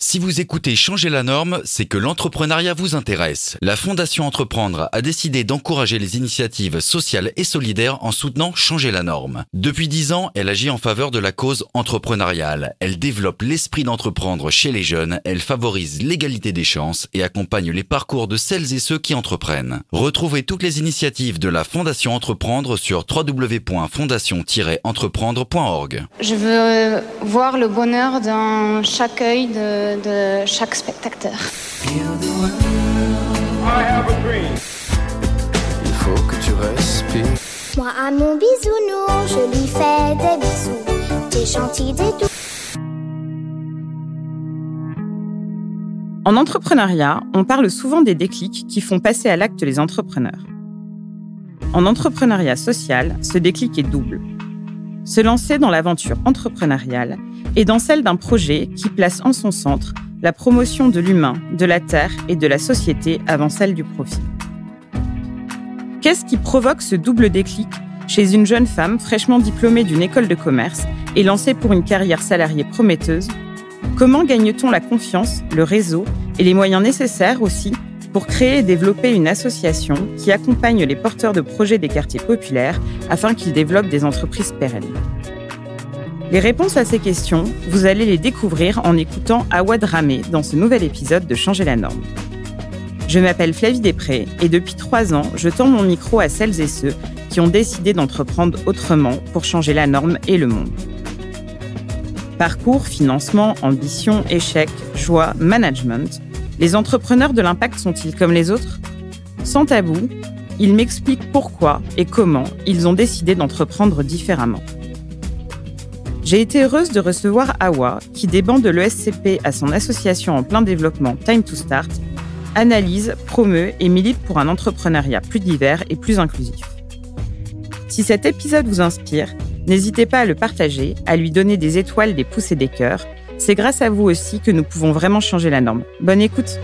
Si vous écoutez Changer la norme, c'est que l'entrepreneuriat vous intéresse. La Fondation Entreprendre a décidé d'encourager les initiatives sociales et solidaires en soutenant Changer la norme. Depuis dix ans, elle agit en faveur de la cause entrepreneuriale. Elle développe l'esprit d'entreprendre chez les jeunes, elle favorise l'égalité des chances et accompagne les parcours de celles et ceux qui entreprennent. Retrouvez toutes les initiatives de la Fondation Entreprendre sur www.fondation-entreprendre.org. Je veux voir le bonheur dans chaque œil de de, chaque spectateur. à mon En entrepreneuriat, on parle souvent des déclics qui font passer à l'acte les entrepreneurs. En entrepreneuriat social, ce déclic est double se lancer dans l'aventure entrepreneuriale et dans celle d'un projet qui place en son centre la promotion de l'humain, de la terre et de la société avant celle du profit. Qu'est-ce qui provoque ce double déclic chez une jeune femme fraîchement diplômée d'une école de commerce et lancée pour une carrière salariée prometteuse Comment gagne-t-on la confiance, le réseau et les moyens nécessaires aussi pour créer et développer une association qui accompagne les porteurs de projets des quartiers populaires afin qu'ils développent des entreprises pérennes. Les réponses à ces questions, vous allez les découvrir en écoutant Awad dramé dans ce nouvel épisode de Changer la norme. Je m'appelle Flavie Després et depuis trois ans, je tends mon micro à celles et ceux qui ont décidé d'entreprendre autrement pour changer la norme et le monde. Parcours, financement, ambition, échec, joie, management, les entrepreneurs de l'impact sont-ils comme les autres Sans tabou, ils m'expliquent pourquoi et comment ils ont décidé d'entreprendre différemment. J'ai été heureuse de recevoir Awa, qui débande de l'ESCP à son association en plein développement Time to Start, analyse, promeut et milite pour un entrepreneuriat plus divers et plus inclusif. Si cet épisode vous inspire, n'hésitez pas à le partager, à lui donner des étoiles, des pouces et des cœurs, c'est grâce à vous aussi que nous pouvons vraiment changer la norme. Bonne écoute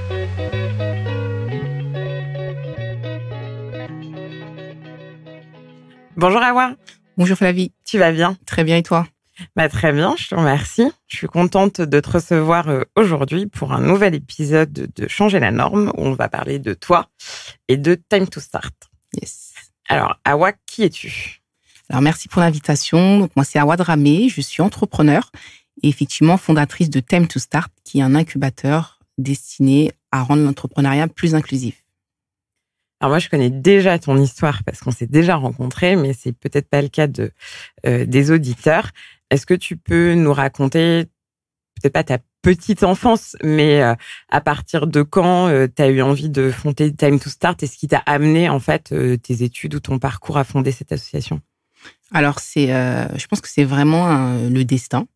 Bonjour Awa Bonjour Flavie. Tu vas bien Très bien et toi bah, Très bien, je te remercie. Je suis contente de te recevoir euh, aujourd'hui pour un nouvel épisode de Changer la norme où on va parler de toi et de Time to Start. Yes. Alors Awa, qui es-tu alors merci pour l'invitation. moi c'est Awa Dramé, je suis entrepreneur effectivement fondatrice de Time to Start, qui est un incubateur destiné à rendre l'entrepreneuriat plus inclusif. Alors moi, je connais déjà ton histoire parce qu'on s'est déjà rencontrés, mais c'est peut-être pas le cas de, euh, des auditeurs. Est-ce que tu peux nous raconter, peut-être pas ta petite enfance, mais euh, à partir de quand euh, tu as eu envie de fonder Time to Start et ce qui t'a amené en fait tes études ou ton parcours à fonder cette association alors, c'est, je pense que c'est vraiment le destin.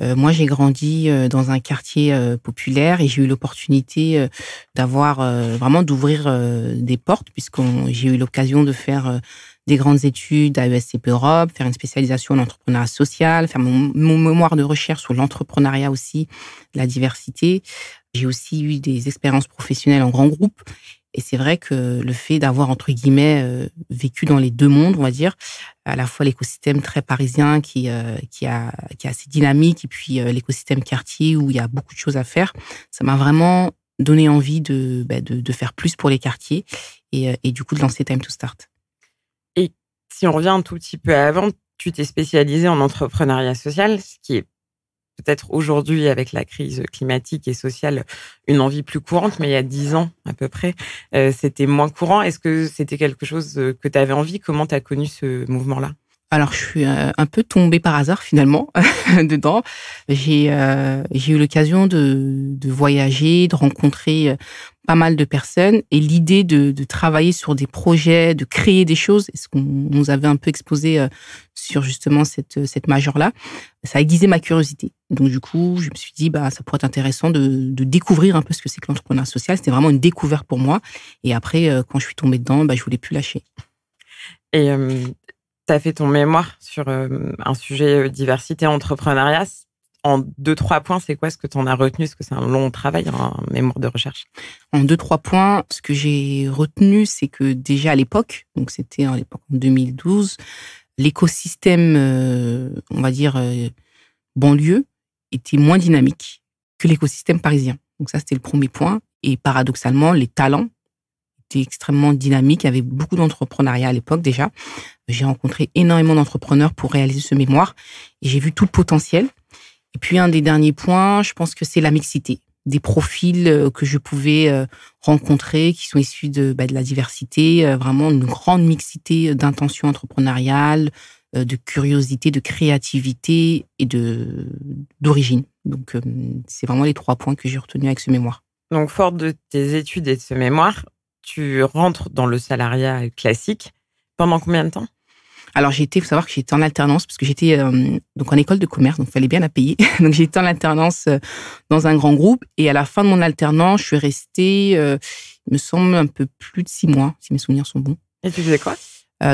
Euh, moi, j'ai grandi euh, dans un quartier euh, populaire et j'ai eu l'opportunité d'avoir vraiment d'ouvrir des portes puisque j'ai eu l'occasion de faire des grandes études à ESCP Europe, faire une spécialisation en entrepreneuriat social, faire mon, mon mémoire de recherche sur l'entrepreneuriat aussi, la diversité. J'ai aussi eu des expériences professionnelles en grand groupe et c'est vrai que le fait d'avoir, entre guillemets, euh, vécu dans les deux mondes, on va dire, à la fois l'écosystème très parisien qui, euh, qui, a, qui est assez dynamique, et puis euh, l'écosystème quartier où il y a beaucoup de choses à faire, ça m'a vraiment donné envie de, bah, de, faire plus pour les quartiers et, et du coup de lancer Time to Start. Et si on revient un tout petit peu avant, tu t'es spécialisé en entrepreneuriat social, ce qui est peut-être aujourd'hui avec la crise climatique et sociale une envie plus courante, mais il y a dix ans à peu près, euh, c'était moins courant. Est-ce que c'était quelque chose euh, que tu avais envie Comment tu as connu ce mouvement-là alors, je suis euh, un peu tombée par hasard finalement dedans. Euh, j'ai eu l'occasion de, voyager, de rencontrer euh, pas mal de personnes et l'idée de, travailler sur des projets, de créer des choses, ce qu'on nous avait un peu exposé sur justement cette, cette majeure-là, ça a aiguisé ma curiosité. Donc du coup, je me suis dit, bah, ça pourrait être intéressant de, découvrir un peu ce que c'est que l'entrepreneuriat social. C'était vraiment une découverte pour moi. Et après, quand je suis tombée dedans, bah, je voulais plus lâcher. Et tu fait ton mémoire sur euh, un sujet euh, diversité entrepreneuriat. En deux, trois points, c'est quoi ce que tu en as retenu Parce que c'est un long travail, hein, un mémoire de recherche. En deux, trois points, ce que j'ai retenu, c'est que déjà à l'époque, donc c'était l'époque en 2012, l'écosystème, euh, on va dire, banlieue était moins dynamique que l'écosystème parisien. Donc ça, c'était le premier point. Et paradoxalement, les talents était extrêmement dynamique. Il y avait beaucoup d'entrepreneuriat à l'époque déjà. J'ai rencontré énormément d'entrepreneurs pour réaliser ce mémoire et j'ai vu tout le potentiel. Et puis un des derniers points, je pense que c'est la mixité des profils euh, que je pouvais euh, rencontrer qui sont issus de, bah, la diversité, euh, vraiment une grande mixité d'intentions entrepreneuriales, de curiosité, de créativité et de d'origine. Donc, c'est vraiment les trois points que j'ai retenus avec ce mémoire. Donc, fort de tes études et de ce mémoire, tu rentres dans le salariat classique. Pendant combien de temps alors j'ai été, faut savoir que j'étais en alternance parce que j'étais euh, donc en école de commerce, donc fallait bien la payer. donc j'étais en alternance euh, dans un grand groupe et à la fin de mon alternance, je suis restée, euh, il me semble un peu plus de six mois, si mes souvenirs sont bons. Et tu faisais quoi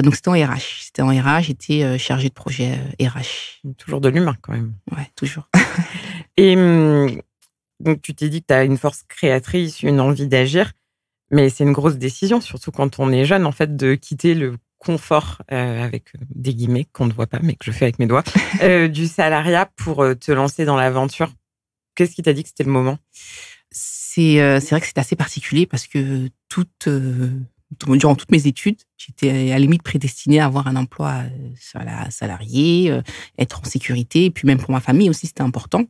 Donc c'était en RH, c'était en RH, j'étais chargée de projet RH. Toujours de l'humain quand même. Ouais, toujours. et hum, donc tu t'es dit que tu as une force créatrice, une envie d'agir. Mais c'est une grosse décision, surtout quand on est jeune, en fait, de quitter le confort, euh, avec euh, des guillemets qu'on ne voit pas, mais que je fais avec mes doigts, euh, du salariat pour te lancer dans l'aventure. Qu'est-ce qui t'a dit que c'était le moment c'est vrai que c'est assez particulier parce que toute durant toutes mes études, j'étais à la limite prédestinée à avoir un emploi euh, salarié, euh, être en sécurité, et puis même pour ma famille aussi, c'était important.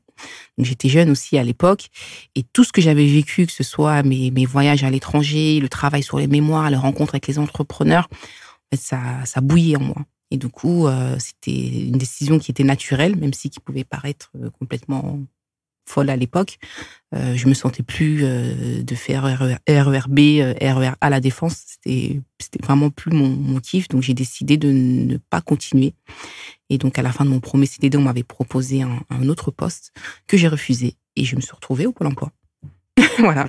J'étais jeune aussi à l'époque, et tout ce que j'avais vécu, que ce soit mes, voyages à l'étranger, le travail sur les mémoires, les rencontres avec les entrepreneurs, ça, ça bouillait en moi. Et du coup, euh, c'était une décision qui était naturelle, même si qui pouvait paraître complètement folle à l'époque. Euh, je me sentais plus euh, de faire RERB, e RER euh, à e la défense. C'était, vraiment plus mon, kiff. Donc, j'ai décidé de ne pas continuer. Et donc, à la fin de mon premier CDD, on m'avait proposé un, autre poste que j'ai refusé. Et je me suis retrouvée au Pôle emploi. voilà.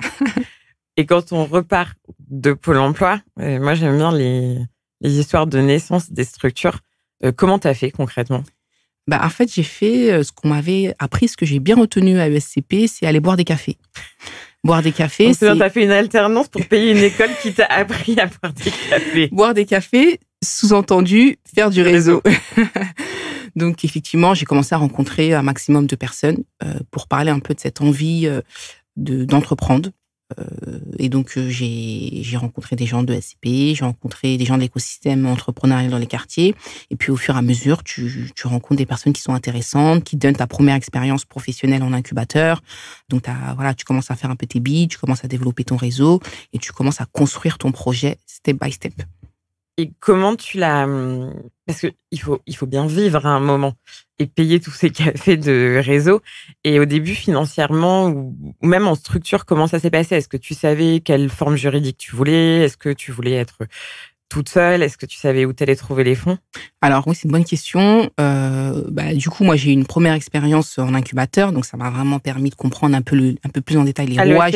Et quand on repart de Pôle emploi, moi, j'aime bien les, les histoires de naissance des structures. comment tu as fait concrètement bah, en fait, j'ai fait euh, ce qu'on m'avait appris, ce que j'ai bien retenu à ESCP, c'est aller boire des cafés. Boire des cafés, c'est... Tu as fait une alternance pour payer une école qui t'a appris à boire des cafés. Boire des cafés, sous-entendu, faire du réseau. Donc, effectivement, j'ai commencé à rencontrer un maximum de personnes euh, pour parler un peu de cette envie euh, d'entreprendre. Euh, et donc, euh, j'ai rencontré des gens de SCP, j'ai rencontré des gens de l'écosystème entrepreneurial dans les quartiers. Et puis, au fur et à mesure, tu, tu rencontres des personnes qui sont intéressantes, qui donnent ta première expérience professionnelle en incubateur. Donc, voilà, tu commences à faire un peu tes billes, tu commences à développer ton réseau et tu commences à construire ton projet step by step. Et comment tu l'as mmh, Parce que il faut il faut bien vivre à hein, un moment et payer tous ces cafés de réseau. Et au début, financièrement ou même en structure, comment ça s'est passé Est-ce que tu savais quelle forme juridique tu voulais Est-ce que tu voulais être toute seule Est-ce que tu savais où t'allais trouver les fonds Alors oui, c'est une bonne question. Euh, bah, du coup, moi, j'ai eu une première expérience en incubateur, donc ça m'a vraiment permis de comprendre un peu, le, un peu plus en détail les à ah,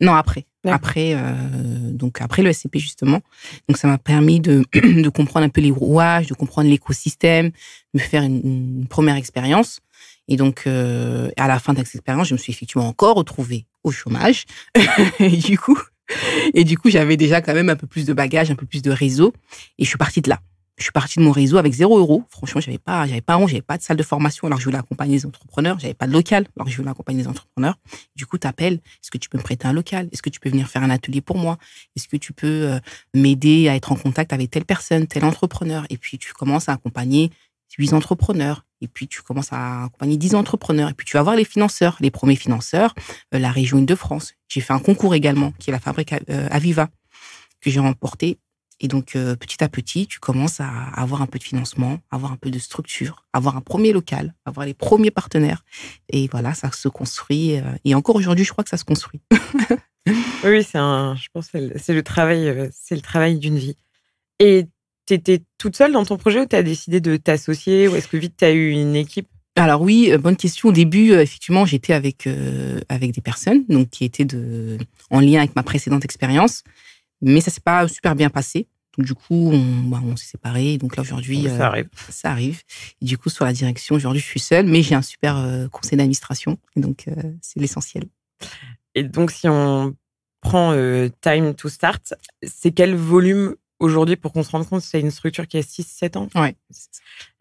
non, après. Après, euh, donc après le SCP justement. Donc ça m'a permis de, de, comprendre un peu les rouages, de comprendre l'écosystème, de faire une, première expérience. Et donc, euh, à la fin de cette expérience, je me suis effectivement encore retrouvée au chômage. et du coup, et du coup, j'avais déjà quand même un peu plus de bagages, un peu plus de réseau. Et je suis partie de là je suis partie de mon réseau avec zéro euro. Franchement, j'avais pas, j'avais pas honte, j'avais pas de salle de formation alors je voulais accompagner les entrepreneurs, j'avais pas de local alors je voulais accompagner les entrepreneurs. Du coup, t'appelles, est-ce que tu peux me prêter un local Est-ce que tu peux venir faire un atelier pour moi Est-ce que tu peux euh, m'aider à être en contact avec telle personne, tel entrepreneur Et puis tu commences à accompagner huit entrepreneurs. Et puis, tu commences à accompagner 10 entrepreneurs. Et puis, tu vas voir les financeurs, les premiers financeurs, euh, la région Île-de-France. J'ai fait un concours également, qui est la fabrique euh, Aviva, que j'ai remporté et donc, euh, petit à petit, tu commences à avoir un peu de financement, avoir un peu de structure, avoir un premier local, avoir les premiers partenaires. Et voilà, ça se construit. Euh, et encore aujourd'hui, je crois que ça se construit. oui, c'est un, je pense, c'est le travail, euh, c'est le travail d'une vie. Et tu étais toute seule dans ton projet ou tu as décidé de t'associer ou est-ce que vite tu as eu une équipe alors oui, bonne question. Au début, effectivement, j'étais avec avec des personnes donc qui étaient de en lien avec ma précédente expérience mais ça s'est pas super bien passé. Donc, du coup, on, bah, s'est séparés. Donc là, aujourd'hui, bah, euh, ça, arrive. du coup, sur la direction, aujourd'hui, je suis seule, mais j'ai un super euh, conseil d'administration. Et donc, euh, c'est l'essentiel. Et donc, si on prend Time to Start, c'est quel volume aujourd'hui, pour qu'on se rende compte, c'est une structure qui a 6-7 ans.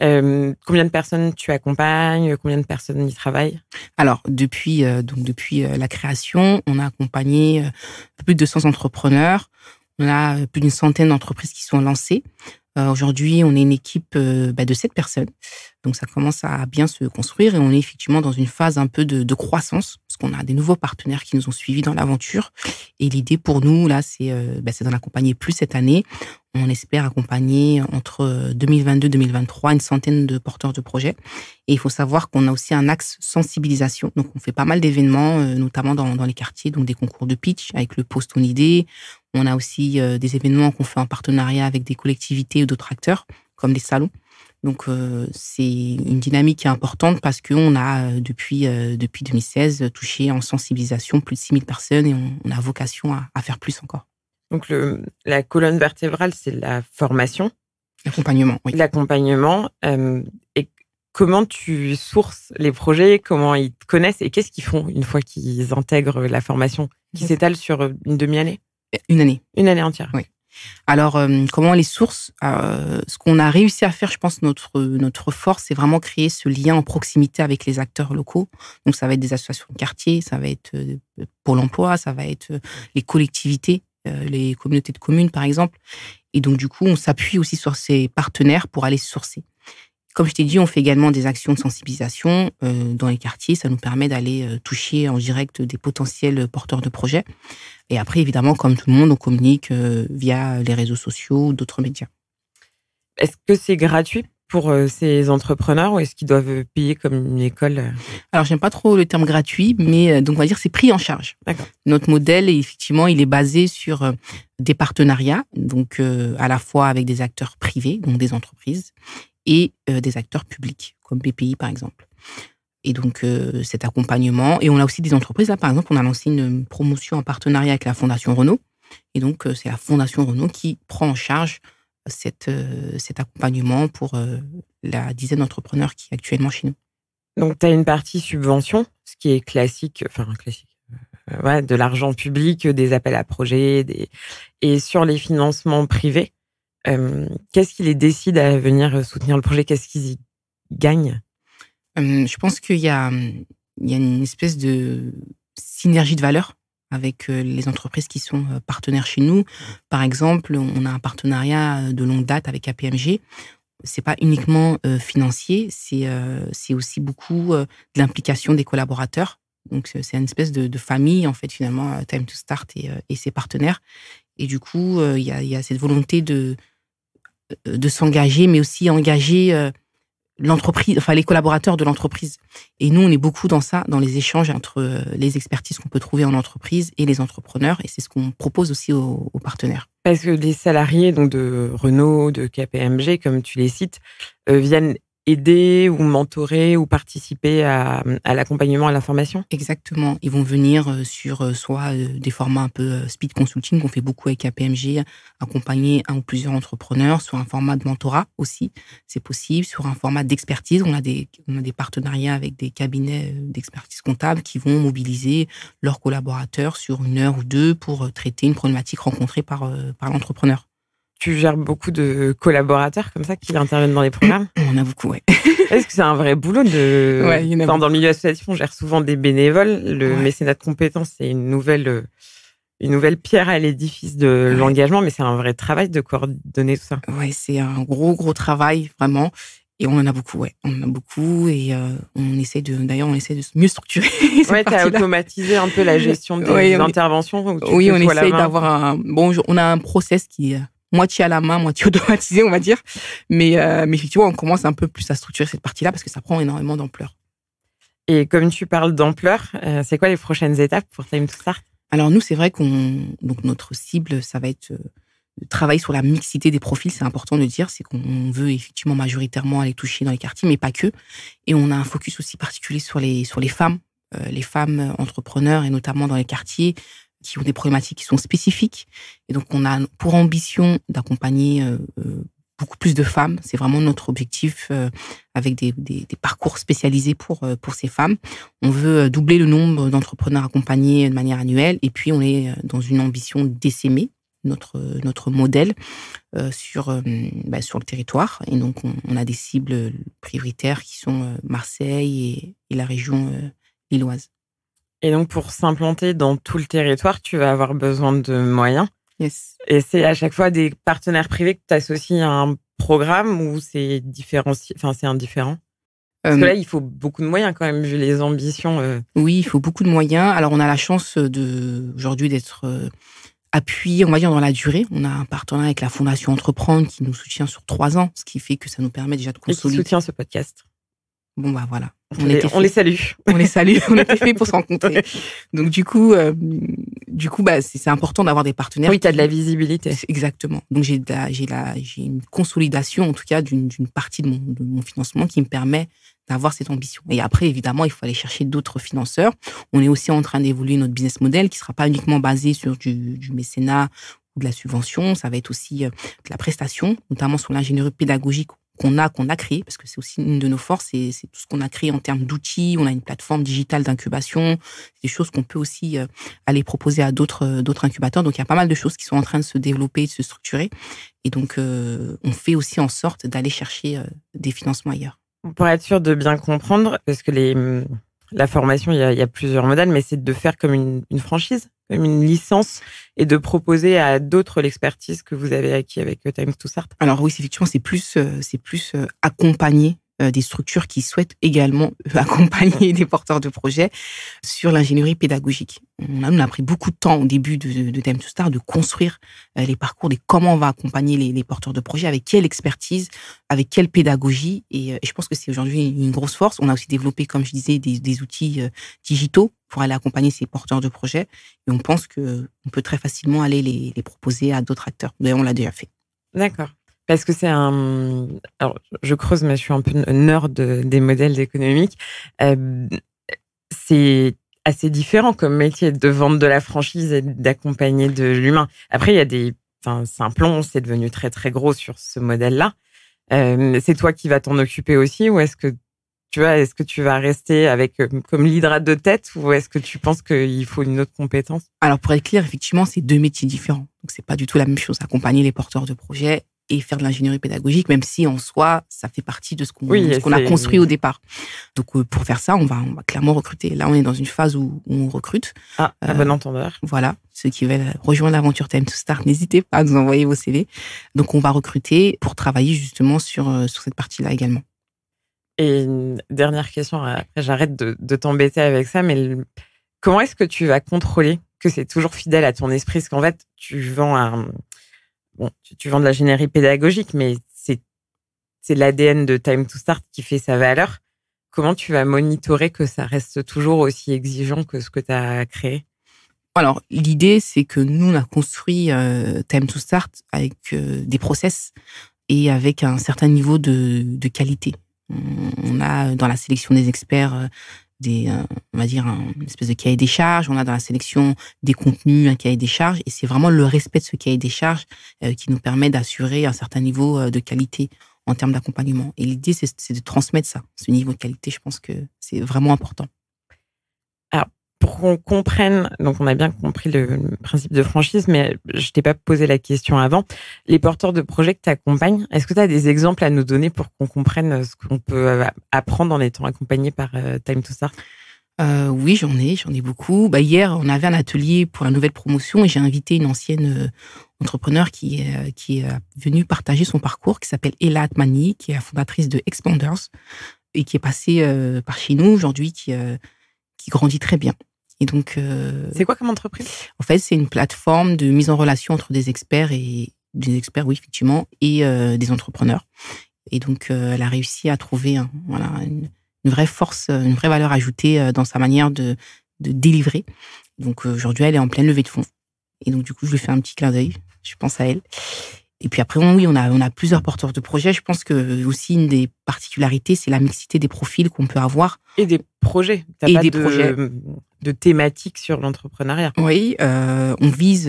Euh, combien de personnes tu accompagnes Combien de personnes y travaillent Alors, depuis, euh, donc depuis euh, la création, on a accompagné plus de 200 entrepreneurs. On a plus d'une centaine d'entreprises qui sont lancées. Euh, aujourd'hui, on est une équipe euh, bah, de sept personnes. Donc, ça commence à bien se construire et on est effectivement dans une phase un peu de, croissance parce qu'on a des nouveaux partenaires qui nous ont suivis dans l'aventure. Et l'idée pour nous, là, c'est euh, bah, d'en accompagner plus cette année. On espère accompagner entre 2022-2023 une centaine de porteurs de projets. Et il faut savoir qu'on a aussi un axe sensibilisation. Donc, on fait pas mal d'événements, euh, notamment dans, les quartiers, donc des concours de pitch avec le Post on idée. On a aussi euh, des événements qu'on fait en partenariat avec des collectivités ou d'autres acteurs, comme des salons. Donc euh, c'est une dynamique importante parce qu'on a depuis, depuis 2016 touché en sensibilisation plus de 6000 personnes et on, a vocation à faire plus encore. Donc le, la colonne vertébrale, c'est la formation. L'accompagnement, oui. L'accompagnement. Euh, et comment tu sources les projets, comment ils te connaissent et qu'est-ce qu'ils font une fois qu'ils intègrent la formation qui s'étale sur une demi-année euh, Une année. Une année entière. Oui. Alors, euh, comment les sources Ce qu'on a réussi à faire, je pense, notre, notre force, c'est vraiment créer ce lien en proximité avec les acteurs locaux. Donc, ça va être des associations de quartier, ça va être Pôle emploi, ça va être les collectivités euh, les communautés de communes, par exemple. Et donc, du coup, on s'appuie aussi sur ces partenaires pour aller sourcer. Comme je t'ai dit, on fait également des actions de sensibilisation euh, dans les quartiers. Ça nous permet d'aller euh, toucher en direct des potentiels porteurs de projets. Et après, évidemment, comme tout le monde, on communique via les réseaux sociaux ou d'autres médias. Est-ce que c'est gratuit pour euh, ces entrepreneurs ou est-ce qu'ils doivent euh, payer comme une école euh? Alors, j'aime pas trop le terme gratuit, mais donc on va dire c'est pris en charge. Notre modèle, effectivement, il est basé sur des partenariats, donc à la fois avec des acteurs privés, donc des entreprises, et des acteurs publics, comme BPI par exemple. Et donc cet accompagnement, et on a aussi des entreprises, là par exemple, on a lancé une promotion en partenariat avec la Fondation Renault, et donc c'est la Fondation Renault qui prend en charge cette, euh, cet accompagnement pour euh, la dizaine d'entrepreneurs qui est actuellement chez nous. Donc, tu as une partie subvention, ce qui est classique, enfin classique, euh, ouais, de l'argent public, des appels à projets, des... et sur les financements privés, qu'est-ce qui les décide à venir soutenir le projet Qu'est-ce qu'ils y gagnent Je pense qu'il y a, il y a une espèce de synergie de valeur avec euh, les entreprises qui sont euh, partenaires chez nous. Par exemple, on a un partenariat euh, de longue date avec KPMG. C'est pas uniquement financier, c'est c'est aussi beaucoup de l'implication des collaborateurs. Donc c'est une espèce de, famille en fait finalement Time to Start et, ses partenaires. Et du coup, il y a, y, a cette volonté de de s'engager, mais aussi engager l'entreprise, enfin les collaborateurs de l'entreprise. Et nous, on est beaucoup dans ça, dans les échanges entre euh, les expertises qu'on peut trouver en entreprise et les entrepreneurs. Et c'est ce qu'on propose aussi aux, partenaires. Parce que les salariés donc de Renault, de KPMG, comme tu les cites, euh, viennent aider ou mentorer ou participer à, l'accompagnement, à la Exactement. Ils vont venir euh, sur euh, soit euh, des formats un peu speed consulting qu'on fait beaucoup avec APMG, accompagner un ou plusieurs entrepreneurs, soit un format de mentorat aussi, c'est possible, sur un format d'expertise. On, a des, a des partenariats avec des cabinets d'expertise comptable qui vont mobiliser leurs collaborateurs sur une heure ou deux pour traiter une problématique rencontrée par, par l'entrepreneur tu gères beaucoup de collaborateurs comme ça qui interviennent dans les programmes On en a beaucoup, oui. Est-ce que c'est un vrai boulot de. il y en a dans le milieu associatif, on gère souvent des bénévoles. Le mécénat de compétences, c'est une nouvelle, euh, une nouvelle pierre à l'édifice de l'engagement, mais c'est un vrai travail de coordonner tout ça. Oui, c'est un gros, gros travail, vraiment. Et on en a beaucoup, ouais. On en a beaucoup et euh, on essaie de, d'ailleurs, on essaie de mieux structurer. ouais, t'as automatisé un peu la gestion des interventions. oui, on essaie d'avoir un, bon, on a un process qui, euh, moitié à la main, moitié automatisé, on va dire. Mais, euh, mais effectivement, on commence un peu plus à structurer cette partie-là parce que ça prend énormément d'ampleur. Et comme tu parles d'ampleur, euh, c'est quoi les prochaines étapes pour Time tout ça Alors nous, c'est vrai qu'on donc notre cible, ça va être de euh, travailler sur la mixité des profils, c'est important de dire, c'est qu'on veut effectivement majoritairement aller toucher dans les quartiers, mais pas que. Et on a un focus aussi particulier sur les, sur les femmes, les femmes entrepreneurs, et notamment dans les quartiers, qui ont des problématiques qui sont spécifiques. Et donc, on a pour ambition d'accompagner euh, euh, beaucoup plus de femmes. C'est vraiment notre objectif euh, avec des, parcours spécialisés pour, pour ces femmes. On veut doubler le nombre d'entrepreneurs accompagnés de manière annuelle. Et puis, on est dans une ambition d'essaimer notre, notre modèle sur, bah, sur le territoire. Et donc, on, a des cibles prioritaires qui sont Marseille et, la région lilloise. Et donc, pour s'implanter dans tout le territoire, tu vas avoir besoin de moyens. Et c'est à chaque fois des partenaires privés que tu associes à un programme ou c'est enfin, c'est indifférent parce que euh, là, il faut beaucoup de moyens quand même, vu les ambitions. Euh. Oui, il faut beaucoup de moyens. Alors, on a la chance de aujourd'hui d'être euh, appuyé, on va dire, dans la durée. On a un partenariat avec la Fondation Entreprendre qui nous soutient sur trois ans, ce qui fait que ça nous permet déjà de consolider. Et qui soutient ce podcast. Bon, bah voilà. On, les, salue. On les salue. on était fait pour se rencontrer. Donc du coup, euh, du coup, bah c'est important d'avoir des partenaires. Oui, tu as de la visibilité. Exactement. Donc j'ai j'ai j'ai une consolidation en tout cas d'une partie de mon, financement qui me permet d'avoir cette ambition. Et après, évidemment, il faut aller chercher d'autres financeurs. On est aussi en train d'évoluer notre business model qui ne sera pas uniquement basé sur du, du, mécénat ou de la subvention, ça va être aussi euh, de la prestation, notamment sur l'ingénierie pédagogique qu'on a, qu'on a créé, parce que c'est aussi une de nos forces, et c'est tout ce qu'on a créé en termes d'outils. On a une plateforme digitale d'incubation, des choses qu'on peut aussi euh, aller proposer à d'autres euh, d'autres incubateurs. Donc il y a pas mal de choses qui sont en train de se développer, de se structurer, et donc euh, on fait aussi en sorte d'aller chercher des financements ailleurs. Pour être sûr de bien comprendre, parce que les la formation, il y a, plusieurs modèles, mais c'est de faire comme une, franchise, comme une licence, et de proposer à d'autres l'expertise que vous avez acquis avec euh, Times to Start. Alors oui, effectivement, c'est plus, euh, c'est plus euh, accompagner euh, des structures qui souhaitent également euh, accompagner des porteurs de projets sur l'ingénierie pédagogique. On a, pris beaucoup de temps au début de, de Time to Star de construire euh, les parcours et comment on va accompagner les, porteurs de projets, avec quelle expertise, avec quelle pédagogie. Et, je pense que c'est aujourd'hui une grosse force. On a aussi développé, comme je disais, des, outils digitaux pour aller accompagner ces porteurs de projets. Et on pense qu'on peut très facilement aller les, les proposer à d'autres acteurs. D'ailleurs, on l'a déjà fait. D'accord parce que c'est un. Alors, je creuse, mais je suis un peu nerd de, des modèles économiques. Euh, c'est assez différent comme métier de vendre de la franchise et d'accompagner de l'humain. Après, il y a des. Enfin, C'est un plomb, c'est devenu très très gros sur ce modèle-là. Euh, c'est toi qui vas t'en occuper aussi ou est-ce que tu vois, est-ce que tu vas rester avec euh, comme l'hydrate de tête ou est-ce que tu penses qu'il faut une autre compétence Alors pour être clair, effectivement, c'est deux métiers différents. Donc c'est pas du tout la même chose. Accompagner les porteurs de projets et faire de l'ingénierie pédagogique, même si en soi, ça fait partie de ce qu'on ce qu'on a construit au départ. Donc, euh, pour faire ça, on va, on va, clairement recruter. Là, on est dans une phase où, on recrute. Ah, un euh, bon entendeur. Voilà. Ceux qui veulent rejoindre l'aventure Time to Start, n'hésitez pas à nous envoyer vos CV. Donc, on va recruter pour travailler justement sur, euh, sur cette partie-là également. Et une dernière question, après j'arrête de, de t'embêter avec ça, mais comment est-ce que tu vas contrôler que c'est toujours fidèle à ton esprit Parce qu'en fait, tu vends un, tu, vends de l'ingénierie pédagogique, mais c'est l'ADN de Time to Start qui fait sa valeur. Comment tu vas monitorer que ça reste toujours aussi exigeant que ce que tu as créé Alors, l'idée, c'est que nous, on a construit euh, Time to Start avec euh, des process et avec un certain niveau de, de qualité. On a dans la sélection des experts euh, des, euh, on va dire, une espèce de cahier des charges. On a dans la sélection des contenus un cahier des charges. Et c'est vraiment le respect de ce cahier des charges euh, qui nous permet d'assurer un certain niveau euh, de qualité en termes d'accompagnement. Et l'idée, c'est de transmettre ça, ce niveau de qualité. Je pense que c'est vraiment important pour qu'on comprenne, donc on a bien compris le, principe de franchise, mais je t'ai pas posé la question avant. Les porteurs de projets que est-ce que tu as des exemples à nous donner pour qu'on comprenne euh, ce qu'on peut euh, apprendre en étant accompagné par euh, Time to Start oui, j'en ai, j'en ai beaucoup. Bah, hier, on avait un atelier pour la nouvelle promotion et j'ai invité une ancienne entrepreneur qui, qui est venue partager son parcours, qui s'appelle Ella Atmani, qui est la fondatrice de Expanders et qui est passée par chez nous aujourd'hui, qui qui grandit très bien. Et donc, euh, c'est quoi comme entreprise En fait, c'est une plateforme de mise en relation entre des experts et des experts, oui, effectivement, et euh, des entrepreneurs. Et donc, euh, elle a réussi à trouver voilà, une, une, vraie force, une vraie valeur ajoutée dans sa manière de, de délivrer. Donc, aujourd'hui, elle est en pleine levée de fonds. Et donc, du coup, je lui fais un petit clin d'œil. Je pense à elle. Et puis après, oui, on a, on a plusieurs mm. porteurs de projets. Je pense que euh, aussi une des particularités, c'est la mixité des profils qu'on peut avoir. Et des projets. et des projets. Euh, de thématiques sur l'entrepreneuriat. Oui, euh, on vise.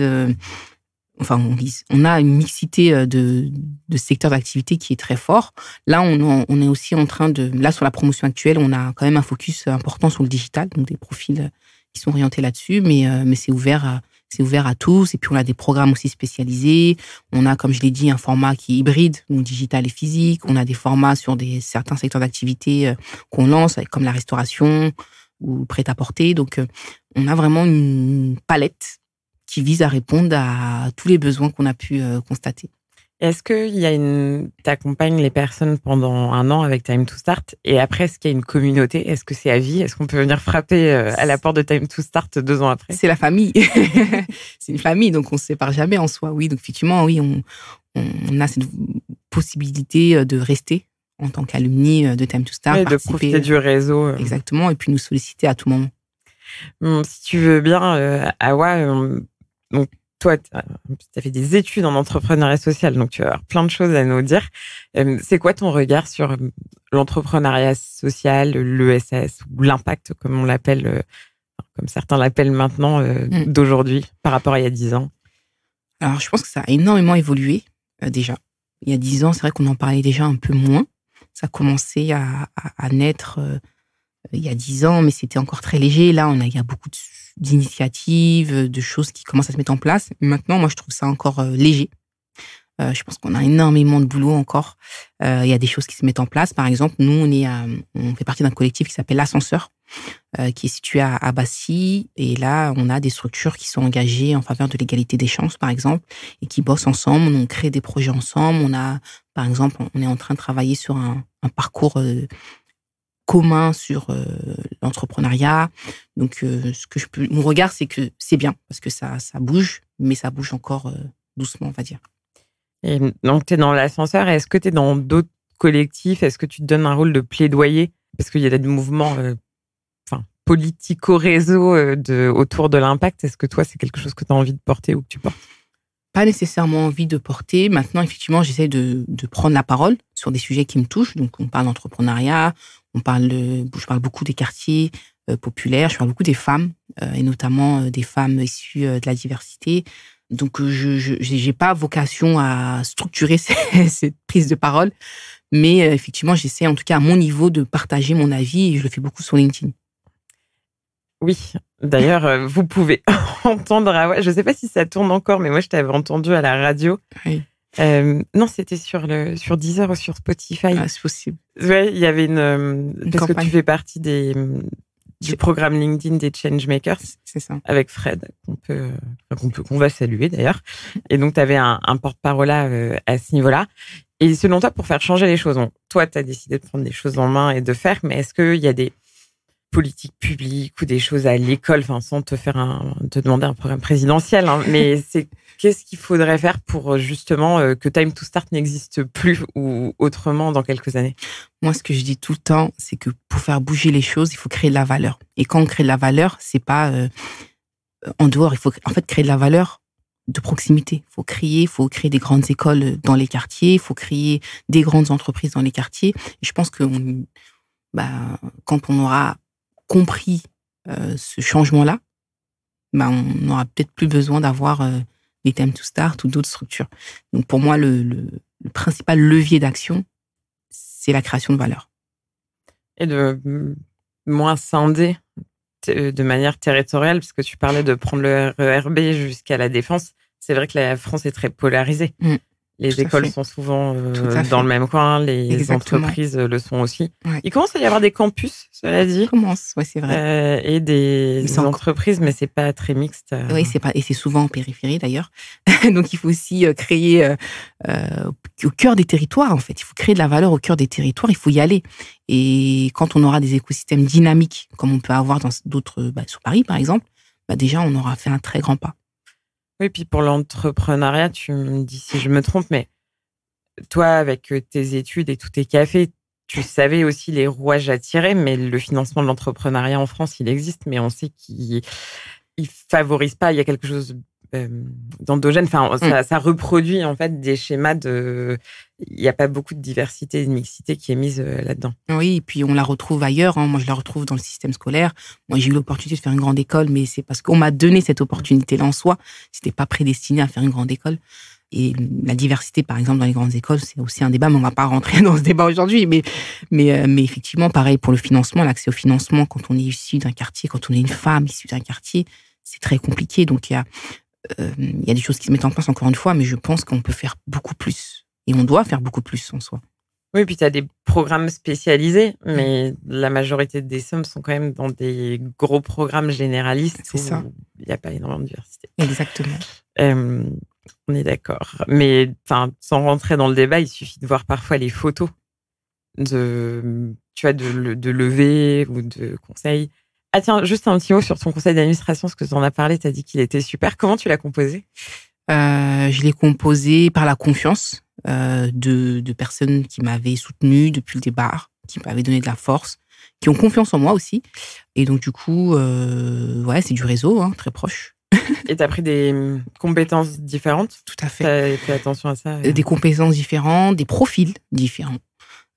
enfin, on vise. On a une mixité de, de secteurs d'activité qui est très fort. Là, on, est aussi en train de. Là, sur la promotion actuelle, on a quand même un focus important sur le digital, donc des profils qui sont orientés là-dessus, mais, mais c'est ouvert à c'est ouvert à tous. Et puis, on a des programmes aussi spécialisés. On a, comme je l'ai dit, un format qui est hybride, donc digital et physique. On a des formats sur des, certains secteurs d'activité euh, qu'on lance, comme la restauration ou prêt-à-porter. Donc, euh, on a vraiment une palette qui vise à répondre à tous les besoins qu'on a pu euh, constater. Est-ce que y a une, t'accompagnes les personnes pendant un an avec Time to Start et après est-ce qu'il y a une communauté Est-ce que c'est à vie Est-ce qu'on peut venir frapper euh, à la porte de Time to Start deux ans après C'est la famille, c'est une famille donc on se sépare jamais en soi. Oui donc effectivement oui on, on a cette possibilité euh, de rester en tant qu'alumni euh, de Time to Start, de profiter du réseau exactement et puis nous solliciter à tout moment. Hum, si tu veux bien, euh, Awa, on, toi, tu euh, as fait des études en entrepreneuriat social, donc tu as plein de choses à nous dire. Euh, c'est quoi ton regard sur euh, l'entrepreneuriat social, l'ESS, ou l'impact, comme on l'appelle, comme certains l'appellent maintenant, mm. d'aujourd'hui par rapport à il y a dix ans Alors, je pense que ça a énormément évolué déjà. Il y a dix ans, c'est vrai qu'on en parlait déjà un peu moins. Ça a commencé à, naître il y a dix ans, mais c'était encore très léger. Là, on a, il y a beaucoup de d'initiatives, de choses qui commencent à se mettre en place. Maintenant, moi, je trouve ça encore euh, léger. Euh, je pense qu'on a énormément de boulot encore. Euh, il y a des choses qui se mettent en place. Par exemple, nous, on, est on fait partie d'un collectif qui s'appelle L'Ascenseur, euh, qui est situé à, à Et là, on a des structures qui sont engagées en faveur de l'égalité des chances, par exemple, et qui bossent ensemble. On crée des projets ensemble. On a, par exemple, on est en train de travailler sur un, un parcours commun sur euh, l'entrepreneuriat. Donc, euh, ce que je peux, mon regard, c'est que c'est bien parce que ça, ça bouge, mais ça bouge encore euh, doucement, on va dire. Et donc, tu es dans l'ascenseur. Est-ce que tu es dans d'autres collectifs Est-ce que tu te donnes un rôle de plaidoyer Parce qu'il y a des mouvements enfin, politico-réseau de, autour de l'impact. Est-ce que toi, c'est quelque chose que tu as envie de porter ou que tu portes pas nécessairement envie de porter. Maintenant, effectivement, j'essaie de, de, prendre la parole sur des sujets qui me touchent. Donc, on parle d'entrepreneuriat, parle, je parle beaucoup des quartiers euh, populaires, je parle beaucoup des femmes, euh, et notamment euh, des femmes issues de la diversité. Donc, je n'ai pas vocation à structurer cette prise de parole, mais effectivement, j'essaie, en tout cas à mon niveau, de partager mon avis, et je le fais beaucoup sur LinkedIn. Oui, d'ailleurs, vous pouvez entendre, ah je ne sais pas si ça tourne encore, mais moi, je t'avais entendu à la radio. Oui euh, non, c'était sur le sur Deezer ou sur Spotify. Ah, c'est possible. Ouais, il y avait une, euh, parce que tu fais partie des euh, du programme LinkedIn des Changemakers. C'est ça. Avec Fred, qu'on peut qu'on peut qu'on va saluer d'ailleurs. Et donc tu avais un, porte-parole à, à ce niveau-là. Et selon toi, pour faire changer les choses, toi, tu as décidé de prendre les choses en main et de faire, mais est-ce qu'il y a des politique publique ou des choses à l'école, enfin, sans te faire un, te demander un programme présidentiel, hein. mais c'est qu'est-ce qu'il faudrait faire pour euh, justement euh, que Time to Start n'existe plus ou autrement dans quelques années Moi, ce que je dis tout le temps, c'est que pour faire bouger les choses, il faut créer de la valeur. Et quand on crée de la valeur, c'est pas euh, en dehors. Il faut en fait créer de la valeur de proximité. Il faut créer, faut créer des grandes écoles dans les quartiers, il faut créer des grandes entreprises dans les quartiers. Et je pense que bah, quand on aura compris euh, ce changement-là, ben on n'aura peut-être plus besoin d'avoir euh, des thèmes to start ou d'autres structures. Donc pour moi, le, principal levier d'action, c'est la création de valeur. Et de mm, moins scinder euh, de manière territoriale, parce que tu parlais de prendre le RERB jusqu'à la défense. C'est vrai que la France est très polarisée. Mm. Les écoles sont souvent euh, dans le même coin, les entreprises le sont aussi. Il commence à y avoir des campus, cela dit. Il commence, ouais, c'est vrai. Euh, et des, entreprises, mais c'est pas très mixte. Euh. Oui, c'est pas, et c'est souvent en périphérie d'ailleurs. Donc il faut aussi créer au cœur des territoires, en fait. Il faut créer de la valeur au cœur des territoires, il faut y aller. Et quand on aura des écosystèmes dynamiques, comme on peut avoir dans d'autres, bah, sur Paris par exemple, bah, déjà on aura fait un très grand pas. Oui, puis pour l'entrepreneuriat, tu me dis si je me trompe, mais toi, avec euh, tes études et tous tes cafés, tu savais aussi les rouages à tirer, mais le financement de l'entrepreneuriat en France, il existe, mais on sait qu'il ne favorise pas. Il y a quelque chose euh, d'endogènes. Enfin, mm. ça, reproduit en fait des schémas de. Il n'y a pas beaucoup de diversité et de mixité qui est mise euh, là-dedans. Oui, et puis on la retrouve ailleurs. Hein. Moi, je la retrouve dans le système scolaire. Moi, j'ai eu l'opportunité de faire une grande école, mais c'est parce qu'on m'a donné cette opportunité-là en soi. C'était pas prédestiné à faire une grande école. Et la diversité, par exemple, dans les grandes écoles, c'est aussi un débat, mais on ne va pas rentrer dans ce débat aujourd'hui. Mais, mais, euh, mais effectivement, pareil pour le financement, l'accès au financement, quand on est issu d'un quartier, quand on est une femme issue d'un quartier, c'est très compliqué. Donc, il y a il euh, y a des choses qui se mettent en place encore une fois, mais je pense qu'on peut faire beaucoup plus. Et on doit faire beaucoup plus en soi. Oui, puis tu as des programmes spécialisés, mm. mais la majorité des sommes sont quand même dans des gros programmes généralistes C'est ça. il n'y a pas énormément de diversité. Exactement. Euh, on est d'accord. Mais sans rentrer dans le débat, il suffit de voir parfois les photos de, tu vois, de, de levées ou de conseils ah tiens, juste un petit mot sur ton conseil d'administration, parce que tu en as parlé, tu as dit qu'il était super. Comment tu l'as composé euh, Je l'ai composé par la confiance euh, de, de, personnes qui m'avaient soutenu depuis le départ, qui m'avaient donné de la force, qui ont confiance en moi aussi. Et donc du coup, euh, ouais, c'est du réseau, hein, très proche. Et tu as pris des hum, compétences différentes Tout à fait. Tu as fait attention à ça Des compétences différentes, des profils différents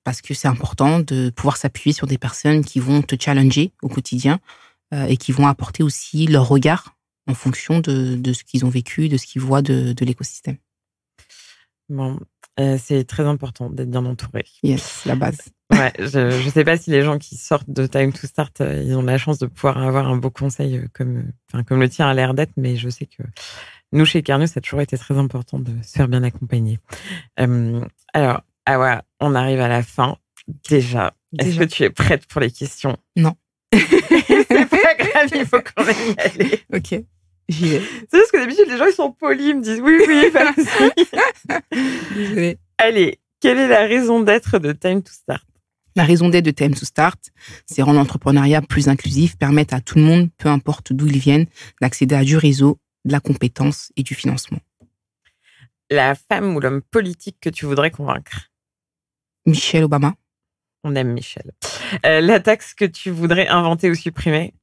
parce que c'est important de pouvoir s'appuyer sur des personnes qui vont te challenger au quotidien euh, et qui vont apporter aussi leur regard en fonction de, ce qu'ils ont vécu, de ce qu'ils voient de, l'écosystème. Bon, euh, c'est très important d'être bien entouré. Yes, la base. Euh, je ne sais pas si les gens qui sortent de Time to Start, ils ont la chance de pouvoir avoir un beau conseil comme, comme le tien à l'air d'être, mais je sais que nous, chez Carnus, ça a toujours été très important de se faire bien accompagner. alors, ah ouais, on arrive à la fin. Déjà, est-ce que tu es prête pour les questions Non. c'est pas grave, il faut qu'on aille y aller. Ok. J'y vais. C'est parce que d'habitude, les gens, ils sont polis, ils me disent oui, oui, Allez, quelle est la raison d'être de Time to Start La raison d'être de Time to Start, c'est rendre l'entrepreneuriat plus inclusif, permettre à tout le monde, peu importe d'où ils viennent, d'accéder à du réseau, de la compétence et du financement. La femme ou l'homme politique que tu voudrais convaincre Michelle Obama. On aime Michel. Euh, la taxe que tu voudrais inventer ou supprimer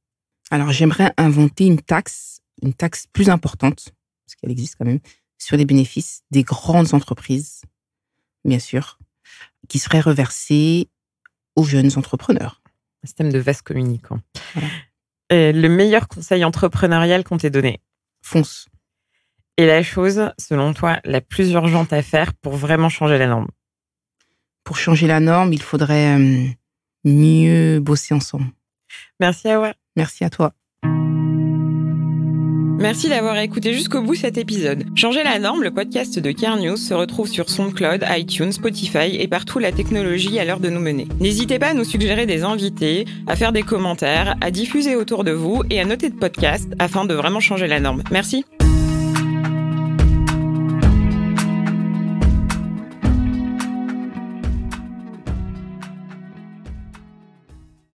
Alors, j'aimerais inventer une taxe, une taxe plus importante, parce qu'elle existe quand même, sur les bénéfices des grandes entreprises, bien sûr, qui serait reversée aux jeunes entrepreneurs. Un système de vaste communicant. Euh, le meilleur conseil entrepreneurial qu'on t'ait donné Fonce. Et la chose, selon toi, la plus urgente à faire pour vraiment changer la norme pour changer la norme, il faudrait euh, mieux bosser ensemble. Merci Merci à toi. Merci d'avoir écouté jusqu'au bout cet épisode. Changer la norme, le podcast de Care News se retrouve sur SoundCloud, iTunes, Spotify et partout la technologie à l'heure de nous mener. N'hésitez pas à nous suggérer des invités, à faire des commentaires, à diffuser autour de vous et à noter de podcast afin de vraiment changer la norme. Merci.